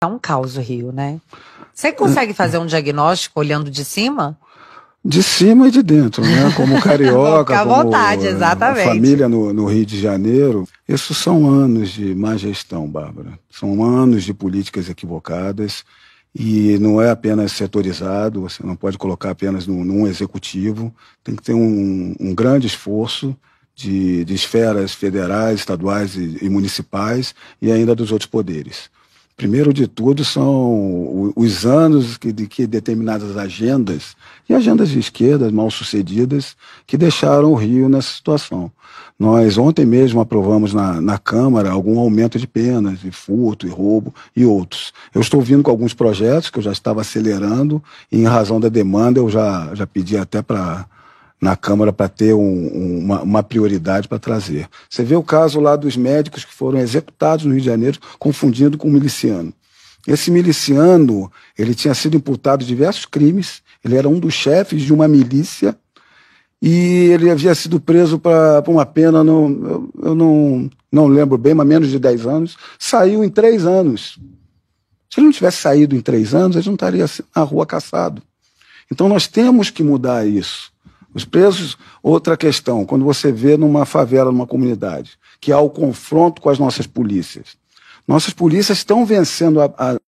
Tá um caos o Rio, né? Você consegue é. fazer um diagnóstico olhando de cima? De cima e de dentro, né? Como carioca, como a exatamente. família no, no, Rio de Janeiro. Isso são anos de má gestão, Bárbara. São anos de políticas equivocadas e não é apenas setorizado, você não pode colocar apenas num, num executivo. Tem que ter um, um grande esforço de, de, esferas federais, estaduais e, e municipais e ainda dos outros poderes. Primeiro de tudo são os anos que, de que determinadas agendas, e agendas de esquerda mal sucedidas, que deixaram o Rio nessa situação. Nós ontem mesmo aprovamos na, na Câmara algum aumento de penas, de furto e roubo e outros. Eu estou vindo com alguns projetos que eu já estava acelerando e em razão da demanda eu já, já pedi até para na Câmara para ter um, um, uma, uma, prioridade para trazer. Você vê o caso lá dos médicos que foram executados no Rio de Janeiro, confundido com um miliciano. Esse miliciano, ele tinha sido imputado de diversos crimes, ele era um dos chefes de uma milícia e ele havia sido preso para uma pena, não, eu, eu, não, não lembro bem, mas menos de 10 anos, saiu em 3 anos. Se ele não tivesse saído em 3 anos, ele não estaria assim, na rua caçado. Então nós temos que mudar isso. Os presos, outra questão, quando você vê numa favela, numa comunidade, que há o confronto com as nossas polícias. Nossas polícias estão vencendo a, a